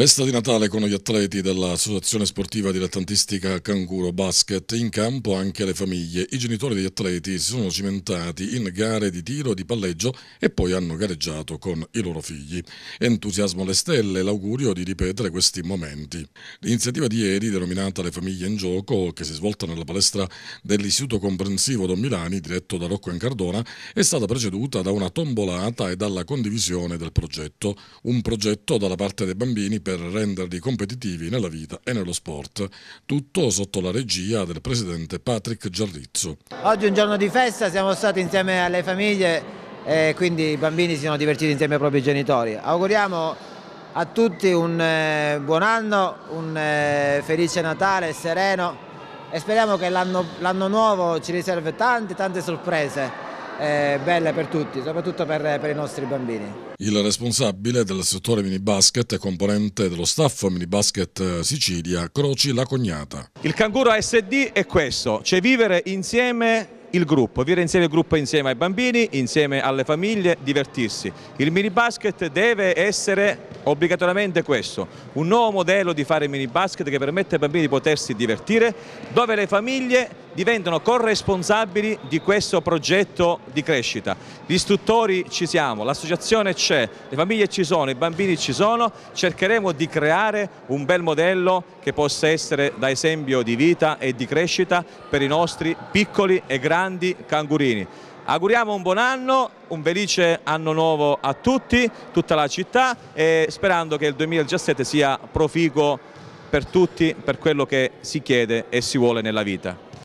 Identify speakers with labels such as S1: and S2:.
S1: Festa di Natale con gli atleti dell'Associazione Sportiva Dilettantistica Canguro Basket, in campo anche le famiglie. I genitori degli atleti si sono cimentati in gare di tiro e di palleggio e poi hanno gareggiato con i loro figli. Entusiasmo alle stelle, e l'augurio di ripetere questi momenti. L'iniziativa di ieri, denominata Le famiglie in gioco, che si è svolta nella palestra dell'Istituto Comprensivo Don Milani, diretto da Rocco Incardona, è stata preceduta da una tombolata e dalla condivisione del progetto. Un progetto dalla parte dei bambini per renderli competitivi nella vita e nello sport, tutto sotto la regia del presidente Patrick Giarrizzo.
S2: Oggi è un giorno di festa, siamo stati insieme alle famiglie e eh, quindi i bambini si sono divertiti insieme ai propri genitori. Auguriamo a tutti un eh, buon anno, un eh, felice Natale, sereno e speriamo che l'anno nuovo ci riserve tante tante sorprese eh, bella per tutti, soprattutto per, per, i nostri bambini.
S1: Il responsabile del settore minibasket e componente dello staff minibasket eh, Sicilia, Croci La Cognata.
S3: Il canguro ASD è questo, cioè vivere insieme il gruppo, vivere insieme il gruppo insieme ai bambini, insieme alle famiglie, divertirsi. Il minibasket deve essere obbligatoriamente questo, un nuovo modello di fare minibasket che permette ai bambini di potersi divertire, dove le famiglie diventano corresponsabili di questo progetto di crescita. Gli istruttori ci siamo, l'associazione c'è, le famiglie ci sono, i bambini ci sono, cercheremo di creare un bel modello che possa essere da esempio di vita e di crescita per i nostri piccoli e grandi cangurini. Auguriamo un buon anno, un felice anno nuovo a tutti, tutta la città e sperando che il 2017 sia proficuo per tutti, per quello che si chiede e si vuole nella vita.